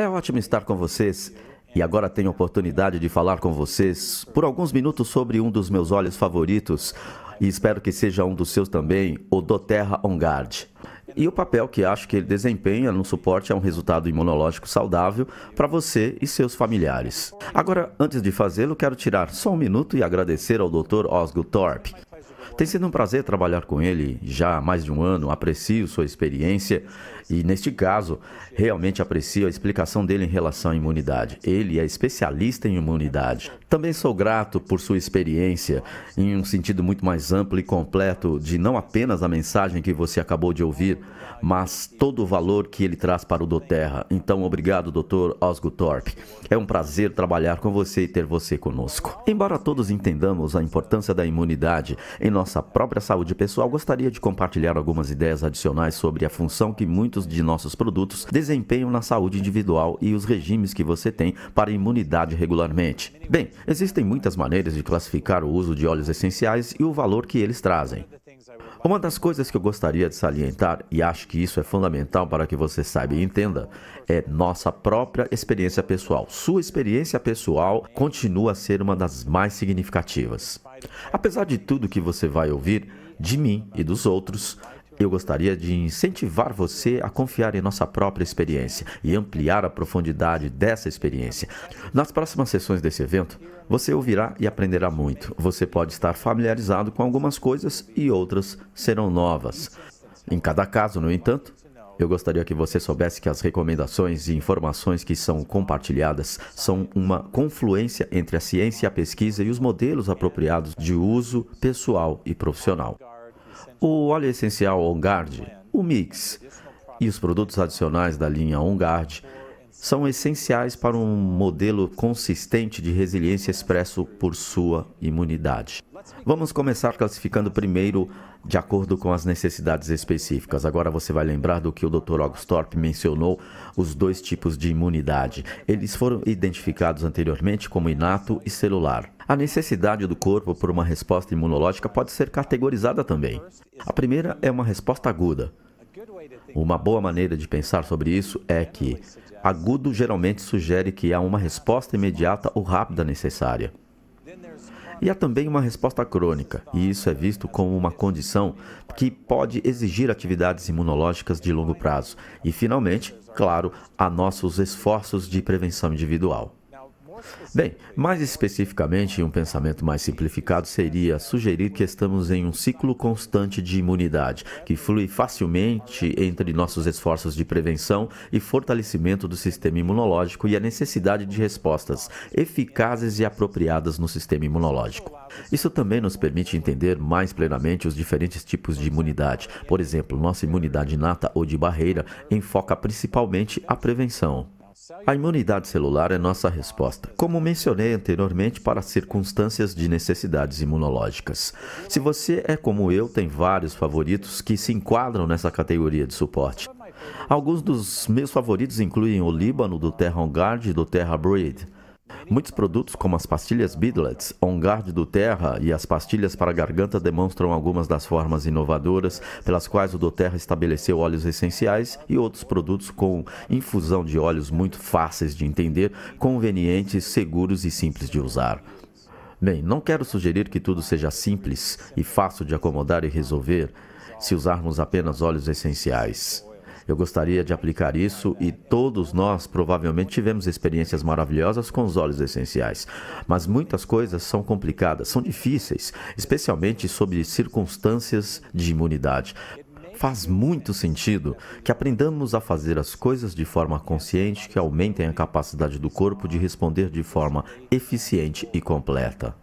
É ótimo estar com vocês. E agora tenho a oportunidade de falar com vocês por alguns minutos sobre um dos meus olhos favoritos, e espero que seja um dos seus também, o Doterra Ongard. E o papel que acho que ele desempenha no suporte a é um resultado imunológico saudável para você e seus familiares. Agora, antes de fazê-lo, quero tirar só um minuto e agradecer ao Dr. Osgo Thorpe. Tem sido um prazer trabalhar com ele já há mais de um ano, aprecio sua experiência e neste caso, realmente aprecio a explicação dele em relação à imunidade. Ele é especialista em imunidade. Também sou grato por sua experiência em um sentido muito mais amplo e completo de não apenas a mensagem que você acabou de ouvir, mas todo o valor que ele traz para o Doterra. Então, obrigado, Dr. Osgo Thorpe. É um prazer trabalhar com você e ter você conosco. Embora todos entendamos a importância da imunidade em nossa própria saúde pessoal, gostaria de compartilhar algumas ideias adicionais sobre a função que muitos efeitos de nossos produtos desempenham na saúde individual e os regimes que você tem para imunidade regularmente. Bem, existem muitas maneiras de classificar o uso de óleos essenciais e o valor que eles trazem. Uma das coisas que eu gostaria de salientar, e acho que isso é fundamental para que você saiba e entenda, é nossa própria experiência pessoal. Sua experiência pessoal continua a ser uma das mais significativas. Apesar de tudo que você vai ouvir de mim e dos outros, eu gostaria de incentivar você a confiar em nossa própria experiência e ampliar a profundidade dessa experiência. Nas próximas sessões desse evento, você ouvirá e aprenderá muito. Você pode estar familiarizado com algumas coisas e outras serão novas. Em cada caso, no entanto, eu gostaria que você soubesse que as recomendações e informações que são compartilhadas são uma confluência entre a ciência, e a pesquisa e os modelos apropriados de uso pessoal e profissional. O óleo essencial On Guard, o Mix e os produtos adicionais da linha On Guard são essenciais para um modelo consistente de resiliência expresso por sua imunidade. Vamos começar classificando primeiro de acordo com as necessidades específicas. Agora você vai lembrar do que o Dr. Augustorp mencionou, os dois tipos de imunidade. Eles foram identificados anteriormente como inato e celular. A necessidade do corpo por uma resposta imunológica pode ser categorizada também. A primeira é uma resposta aguda, uma boa maneira de pensar sobre isso é que agudo geralmente sugere que há uma resposta imediata ou rápida necessária. E há também uma resposta crônica, e isso é visto como uma condição que pode exigir atividades imunológicas de longo prazo. E, finalmente, claro, há nossos esforços de prevenção individual. Bem, mais especificamente, um pensamento mais simplificado seria sugerir que estamos em um ciclo constante de imunidade, que flui facilmente entre nossos esforços de prevenção e fortalecimento do sistema imunológico e a necessidade de respostas eficazes e apropriadas no sistema imunológico. Isso também nos permite entender mais plenamente os diferentes tipos de imunidade. Por exemplo, nossa imunidade inata ou de barreira enfoca principalmente a prevenção. A imunidade celular é nossa resposta, como mencionei anteriormente, para circunstâncias de necessidades imunológicas. Se você é como eu, tem vários favoritos que se enquadram nessa categoria de suporte. Alguns dos meus favoritos incluem o Líbano do Terra On Guard e do Terra Breed Muitos produtos, como as pastilhas Bidlets, On Guard do Terra e as pastilhas para garganta, demonstram algumas das formas inovadoras pelas quais o do Terra estabeleceu óleos essenciais e outros produtos com infusão de óleos muito fáceis de entender, convenientes, seguros e simples de usar. Bem, não quero sugerir que tudo seja simples e fácil de acomodar e resolver se usarmos apenas óleos essenciais. Eu gostaria de aplicar isso e todos nós provavelmente tivemos experiências maravilhosas com os óleos essenciais. Mas muitas coisas são complicadas, são difíceis, especialmente sob circunstâncias de imunidade faz muito sentido que aprendamos a fazer as coisas de forma consciente que aumentem a capacidade do corpo de responder de forma eficiente e completa.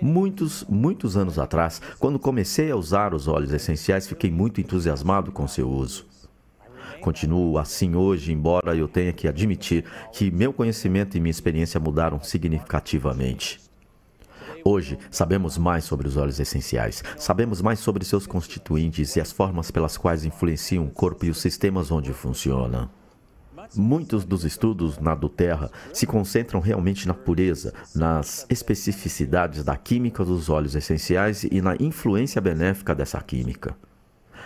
Muitos, muitos anos atrás, quando comecei a usar os óleos essenciais, fiquei muito entusiasmado com seu uso. Né? Continuo assim hoje, embora eu tenha que admitir que meu conhecimento e minha experiência mudaram significativamente. Hoje, sabemos mais sobre os óleos essenciais, sabemos mais sobre seus constituintes e as formas pelas quais influenciam o corpo e os sistemas onde funciona. Muitos dos estudos na do Terra se concentram realmente na pureza, nas especificidades da química dos óleos essenciais e na influência benéfica dessa química.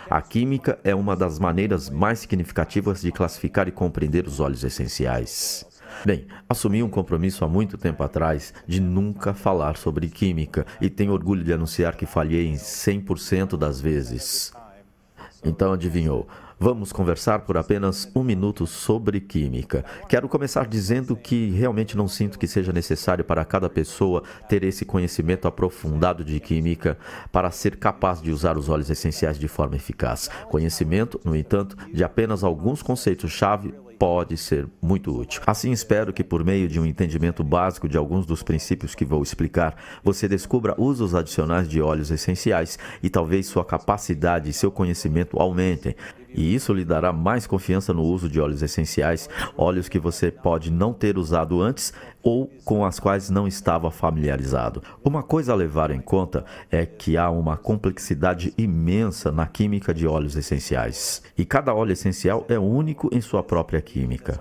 A química é uma das maneiras mais significativas de classificar e compreender os óleos essenciais. Bem, assumi um compromisso há muito tempo atrás de nunca falar sobre química e tenho orgulho de anunciar que falhei em 100% das vezes. Então adivinhou, Vamos conversar por apenas um minuto sobre química. Quero começar dizendo que realmente não sinto que seja necessário para cada pessoa ter esse conhecimento aprofundado de química para ser capaz de usar os óleos essenciais de forma eficaz. Conhecimento, no entanto, de apenas alguns conceitos-chave pode ser muito útil. Assim, espero que por meio de um entendimento básico de alguns dos princípios que vou explicar, você descubra usos adicionais de óleos essenciais e talvez sua capacidade e seu conhecimento aumentem. E isso lhe dará mais confiança no uso de óleos essenciais, óleos que você pode não ter usado antes ou com as quais não estava familiarizado. Uma coisa a levar em conta é que há uma complexidade imensa na química de óleos essenciais, e cada óleo essencial é único em sua própria química.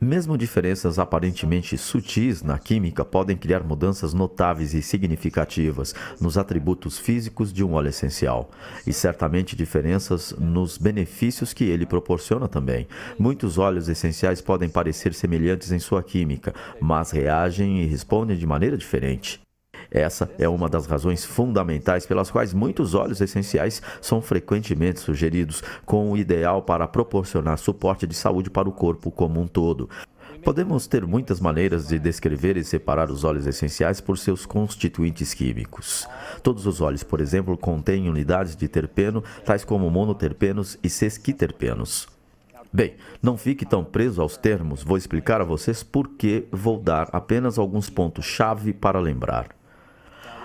Mesmo diferenças aparentemente sutis na química podem criar mudanças notáveis e significativas nos atributos físicos de um óleo essencial, e certamente diferenças nos benefícios que ele proporciona também. Muitos óleos essenciais podem parecer semelhantes em sua química, mas reagem e respondem de maneira diferente. Essa é uma das razões fundamentais pelas quais muitos óleos essenciais são frequentemente sugeridos, com o ideal para proporcionar suporte de saúde para o corpo como um todo. Podemos ter muitas maneiras de descrever e separar os óleos essenciais por seus constituintes químicos. Todos os óleos, por exemplo, contêm unidades de terpeno, tais como monoterpenos e sesquiterpenos. Bem, não fique tão preso aos termos, vou explicar a vocês por que vou dar apenas alguns pontos-chave para lembrar.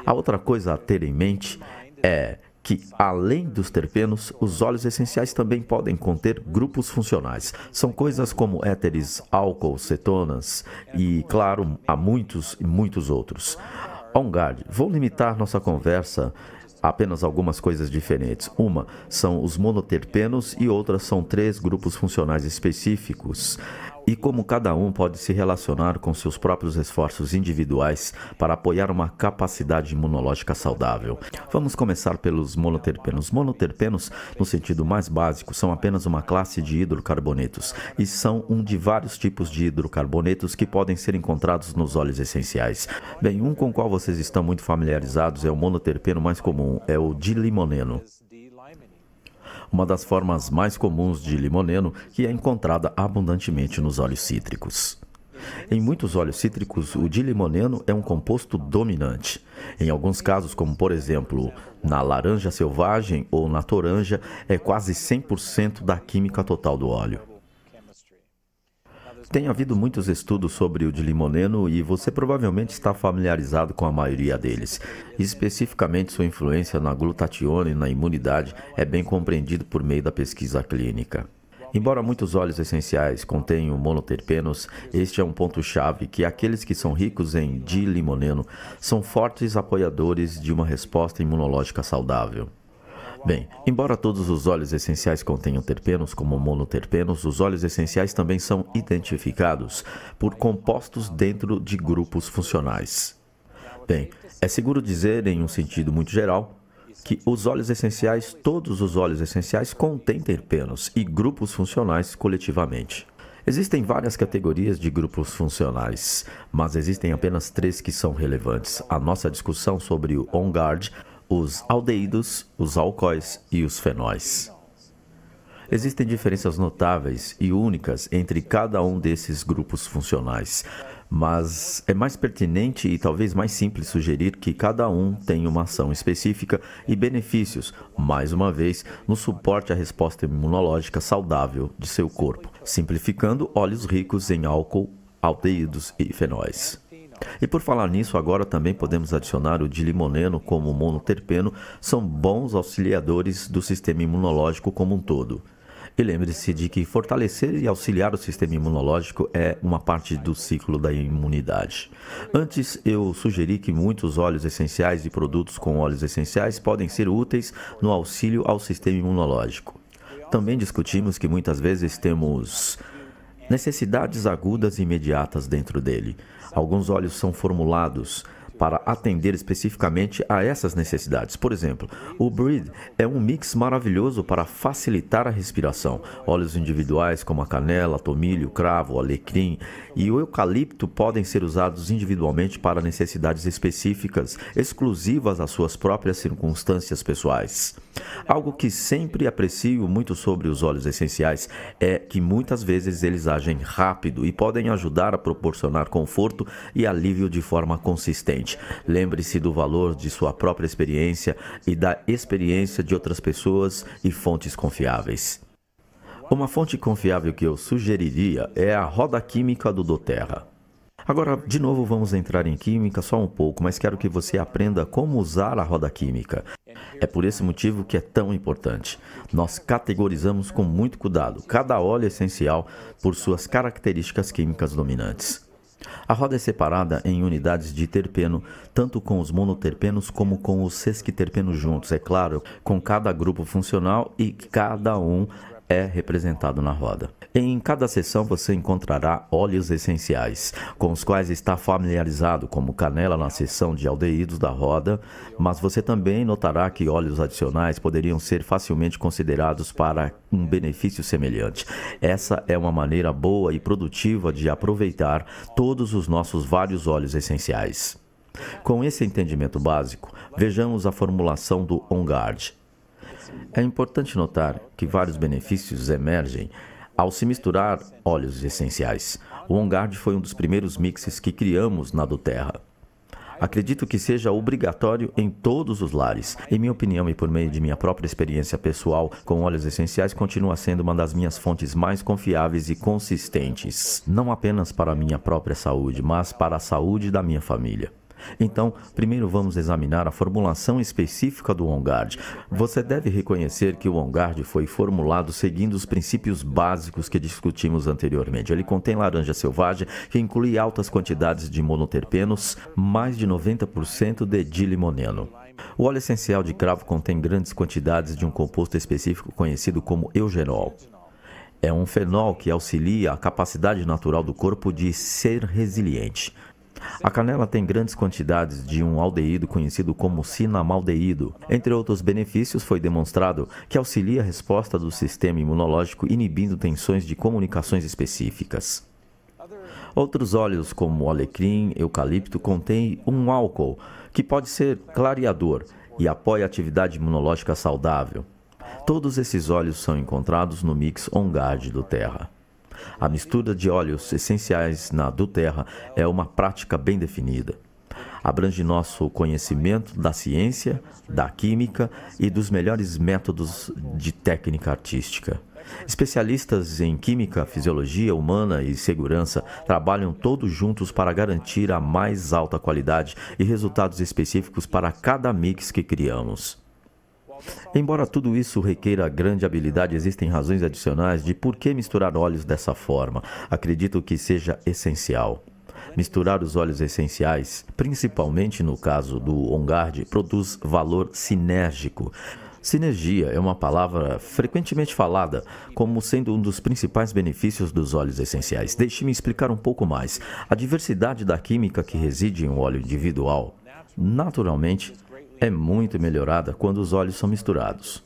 A outra coisa a ter em mente é que, além dos terpenos, os óleos essenciais também podem conter grupos funcionais. São coisas como éteres, álcool, cetonas e, claro, há muitos e muitos outros. OnGuard, vou limitar nossa conversa a apenas algumas coisas diferentes. Uma são os monoterpenos e outras são três grupos funcionais específicos e como cada um pode se relacionar com seus próprios esforços individuais para apoiar uma capacidade imunológica saudável. Vamos começar pelos monoterpenos. Monoterpenos, no sentido mais básico, são apenas uma classe de hidrocarbonetos e são um de vários tipos de hidrocarbonetos que podem ser encontrados nos óleos essenciais. Bem, um com o qual vocês estão muito familiarizados é o monoterpeno mais comum, é o dilimoneno uma das formas mais comuns de limoneno que é encontrada abundantemente nos óleos cítricos. Em muitos óleos cítricos, o dilimoneno é um composto dominante. Em alguns casos, como por exemplo na laranja selvagem ou na toranja, é quase 100% da química total do óleo. Tem havido muitos estudos sobre o de limoneno e você provavelmente está familiarizado com a maioria deles. Especificamente, sua influência na glutationa e na imunidade é bem compreendido por meio da pesquisa clínica. Embora muitos óleos essenciais contenham monoterpenos, este é um ponto-chave que aqueles que são ricos em D-limoneno são fortes apoiadores de uma resposta imunológica saudável. Bem, embora todos os óleos essenciais contenham terpenos como monoterpenos, os óleos essenciais também são identificados por compostos dentro de grupos funcionais. Bem, é seguro dizer, em um sentido muito geral, que os óleos essenciais, todos os óleos essenciais, contêm terpenos e grupos funcionais coletivamente. Existem várias categorias de grupos funcionais, mas existem apenas três que são relevantes. A nossa discussão sobre o on-guard os aldeídos, os alcoóis e os fenóis. Existem diferenças notáveis e únicas entre cada um desses grupos funcionais, mas é mais pertinente e talvez mais simples sugerir que cada um tem uma ação específica e benefícios, mais uma vez, no suporte à resposta imunológica saudável de seu corpo. Simplificando, óleos ricos em álcool, aldeídos e fenóis. E por falar nisso, agora também podemos adicionar o dilimoneno como monoterpeno, são bons auxiliadores do sistema imunológico como um todo. E lembre-se de que fortalecer e auxiliar o sistema imunológico é uma parte do ciclo da imunidade. Antes, eu sugeri que muitos óleos essenciais e produtos com óleos essenciais podem ser úteis no auxílio ao sistema imunológico. Também discutimos que muitas vezes temos necessidades agudas e imediatas dentro dele. Alguns olhos são formulados para atender especificamente a essas necessidades. Por exemplo, o Breed é um mix maravilhoso para facilitar a respiração. Óleos individuais como a canela, tomilho, cravo, alecrim e o eucalipto podem ser usados individualmente para necessidades específicas, exclusivas às suas próprias circunstâncias pessoais. Algo que sempre aprecio muito sobre os óleos essenciais é que muitas vezes eles agem rápido e podem ajudar a proporcionar conforto e alívio de forma consistente seguinte: lembre-se do valor de sua própria experiência e da experiência de outras pessoas e fontes confiáveis. Uma fonte confiável que eu sugeriria é a roda química do Doterra. Agora, de novo, vamos entrar em química só um pouco, mas quero que você aprenda como usar a roda química. É por esse motivo que é tão importante. Nós categorizamos com muito cuidado cada óleo essencial por suas características químicas dominantes. A roda é separada em unidades de terpeno, tanto com os monoterpenos como com os sesquiterpenos juntos, é claro, com cada grupo funcional e cada um é representado na roda. Em cada sessão você encontrará óleos essenciais, com os quais está familiarizado, como canela na sessão de aldeídos da roda, mas você também notará que óleos adicionais poderiam ser facilmente considerados para um benefício semelhante. Essa é uma maneira boa e produtiva de aproveitar todos os nossos vários óleos essenciais. Com esse entendimento básico, vejamos a formulação do OnGuard, é importante notar que vários benefícios emergem ao se misturar óleos essenciais. O Ongard foi um dos primeiros mixes que criamos na do Terra. Acredito que seja obrigatório em todos os lares. Em minha opinião e por meio de minha própria experiência pessoal com óleos essenciais, continua sendo uma das minhas fontes mais confiáveis e consistentes, não apenas para a minha própria saúde, mas para a saúde da minha família. Então, primeiro vamos examinar a formulação específica do OnGuard. Você deve reconhecer que o OnGuard foi formulado seguindo os princípios básicos que discutimos anteriormente. Ele contém laranja selvagem, que inclui altas quantidades de monoterpenos, mais de 90% de dilimoneno. O óleo essencial de cravo contém grandes quantidades de um composto específico conhecido como eugenol. É um fenol que auxilia a capacidade natural do corpo de ser resiliente. A canela tem grandes quantidades de um aldeído conhecido como cinamaldeído. Entre outros benefícios, foi demonstrado que auxilia a resposta do sistema imunológico inibindo tensões de comunicações específicas. Outros óleos, como alecrim, eucalipto, contêm um álcool que pode ser clareador e apoia a atividade imunológica saudável. Todos esses óleos são encontrados no mix on do Terra. A mistura de óleos essenciais na Duterra é uma prática bem definida. Abrange nosso conhecimento da ciência, da química e dos melhores métodos de técnica artística. Especialistas em química, fisiologia humana e segurança trabalham todos juntos para garantir a mais alta qualidade e resultados específicos para cada mix que criamos. Embora tudo isso requeira grande habilidade, existem razões adicionais de por que misturar óleos dessa forma. Acredito que seja essencial. Misturar os óleos essenciais, principalmente no caso do Ongard, produz valor sinérgico. Sinergia é uma palavra frequentemente falada como sendo um dos principais benefícios dos óleos essenciais. Deixe-me explicar um pouco mais. A diversidade da química que reside em um óleo individual, naturalmente, é muito melhorada quando os olhos são misturados.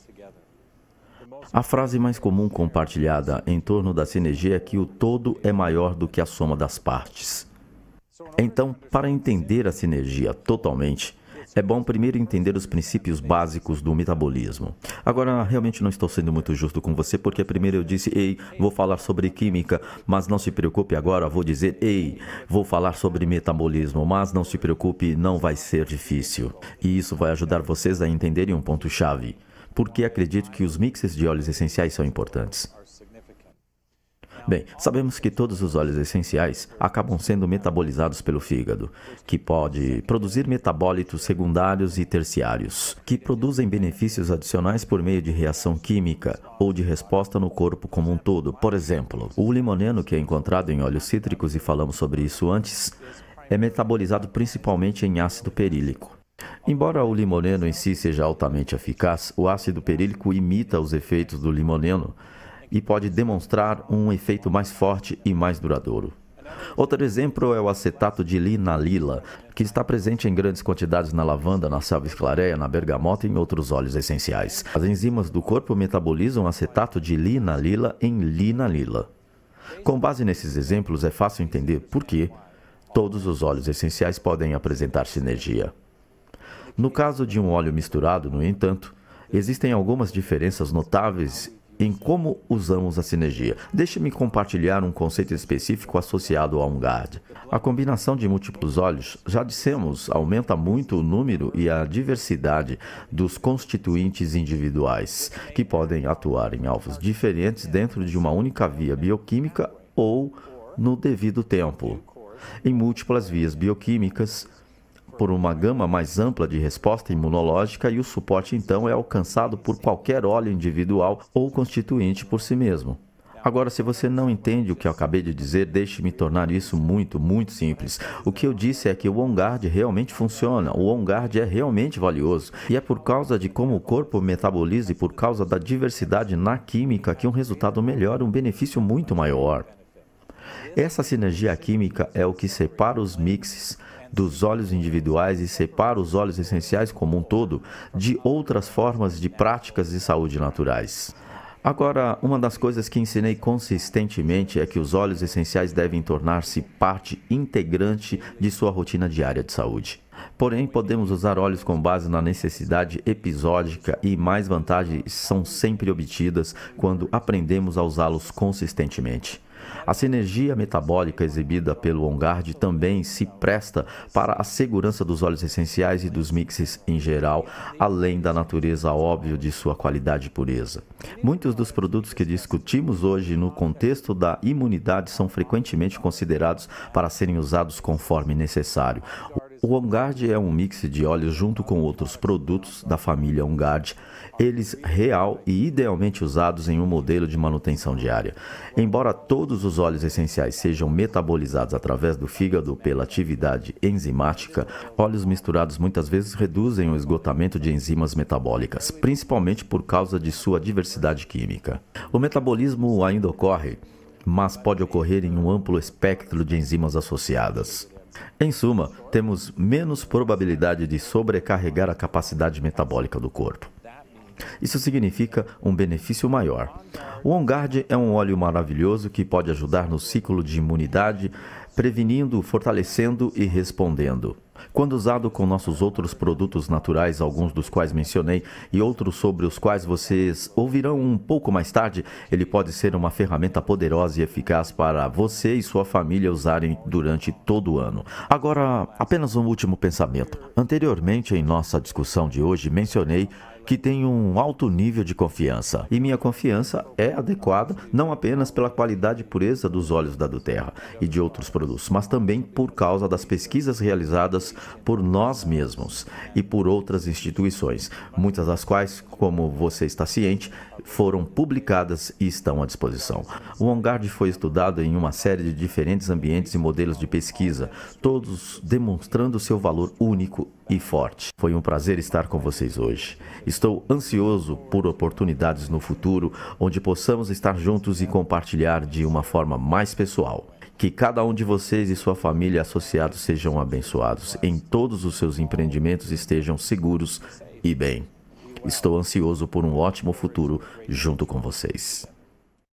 A frase mais comum compartilhada em torno da sinergia é que o todo é maior do que a soma das partes. Então, para entender a sinergia totalmente, é bom primeiro entender os princípios básicos do metabolismo. Agora, realmente não estou sendo muito justo com você, porque primeiro eu disse, ei, vou falar sobre química, mas não se preocupe agora, vou dizer, ei, vou falar sobre metabolismo, mas não se preocupe, não vai ser difícil. E isso vai ajudar vocês a entenderem um ponto-chave. Porque acredito que os mixes de óleos essenciais são importantes. Bem, sabemos que todos os óleos essenciais acabam sendo metabolizados pelo fígado, que pode produzir metabólitos secundários e terciários, que produzem benefícios adicionais por meio de reação química ou de resposta no corpo como um todo. Por exemplo, o limoneno, que é encontrado em óleos cítricos e falamos sobre isso antes, é metabolizado principalmente em ácido perílico. Embora o limoneno em si seja altamente eficaz, o ácido perílico imita os efeitos do limoneno e pode demonstrar um efeito mais forte e mais duradouro. Outro exemplo é o acetato de linalila, que está presente em grandes quantidades na lavanda, na salves clareia, na bergamota e em outros óleos essenciais. As enzimas do corpo metabolizam acetato de linalila em linalila. Com base nesses exemplos, é fácil entender por que todos os óleos essenciais podem apresentar sinergia. No caso de um óleo misturado, no entanto, existem algumas diferenças notáveis em como usamos a sinergia. Deixe-me compartilhar um conceito específico associado ao Ungard. A combinação de múltiplos olhos, já dissemos, aumenta muito o número e a diversidade dos constituintes individuais, que podem atuar em alvos diferentes dentro de uma única via bioquímica ou no devido tempo. Em múltiplas vias bioquímicas, por uma gama mais ampla de resposta imunológica e o suporte então é alcançado por qualquer óleo individual ou constituinte por si mesmo. Agora, se você não entende o que eu acabei de dizer, deixe-me tornar isso muito, muito simples. O que eu disse é que o on realmente funciona, o on é realmente valioso. E é por causa de como o corpo metaboliza e por causa da diversidade na química que um resultado melhor, um benefício muito maior. Essa sinergia química é o que separa os mixes dos olhos individuais e separa os olhos essenciais como um todo de outras formas de práticas de saúde naturais. Agora, uma das coisas que ensinei consistentemente é que os óleos essenciais devem tornar-se parte integrante de sua rotina diária de saúde. Porém, podemos usar óleos com base na necessidade episódica e mais vantagens são sempre obtidas quando aprendemos a usá-los consistentemente. A sinergia metabólica exibida pelo OnGuard também se presta para a segurança dos óleos essenciais e dos mixes em geral, além da natureza óbvia de sua qualidade e pureza. Muitos dos produtos que discutimos hoje no contexto da imunidade são frequentemente considerados para serem usados conforme necessário. O Ongard é um mix de óleos junto com outros produtos da família Ongard, eles real e idealmente usados em um modelo de manutenção diária. Embora todos os óleos essenciais sejam metabolizados através do fígado pela atividade enzimática, óleos misturados muitas vezes reduzem o esgotamento de enzimas metabólicas, principalmente por causa de sua diversidade química. O metabolismo ainda ocorre, mas pode ocorrer em um amplo espectro de enzimas associadas. Em suma, temos menos probabilidade de sobrecarregar a capacidade metabólica do corpo. Isso significa um benefício maior. O Ongard é um óleo maravilhoso que pode ajudar no ciclo de imunidade, prevenindo, fortalecendo e respondendo. Quando usado com nossos outros produtos naturais, alguns dos quais mencionei e outros sobre os quais vocês ouvirão um pouco mais tarde, ele pode ser uma ferramenta poderosa e eficaz para você e sua família usarem durante todo o ano. Agora, apenas um último pensamento. Anteriormente em nossa discussão de hoje, mencionei que tem um alto nível de confiança. E minha confiança é adequada não apenas pela qualidade e pureza dos óleos da Duterra e de outros produtos, mas também por causa das pesquisas realizadas por nós mesmos e por outras instituições, muitas das quais, como você está ciente, foram publicadas e estão à disposição. O Ongard foi estudado em uma série de diferentes ambientes e modelos de pesquisa, todos demonstrando seu valor único e forte. Foi um prazer estar com vocês hoje. Estou ansioso por oportunidades no futuro onde possamos estar juntos e compartilhar de uma forma mais pessoal. Que cada um de vocês e sua família associados sejam abençoados em todos os seus empreendimentos, estejam seguros e bem. Estou ansioso por um ótimo futuro junto com vocês.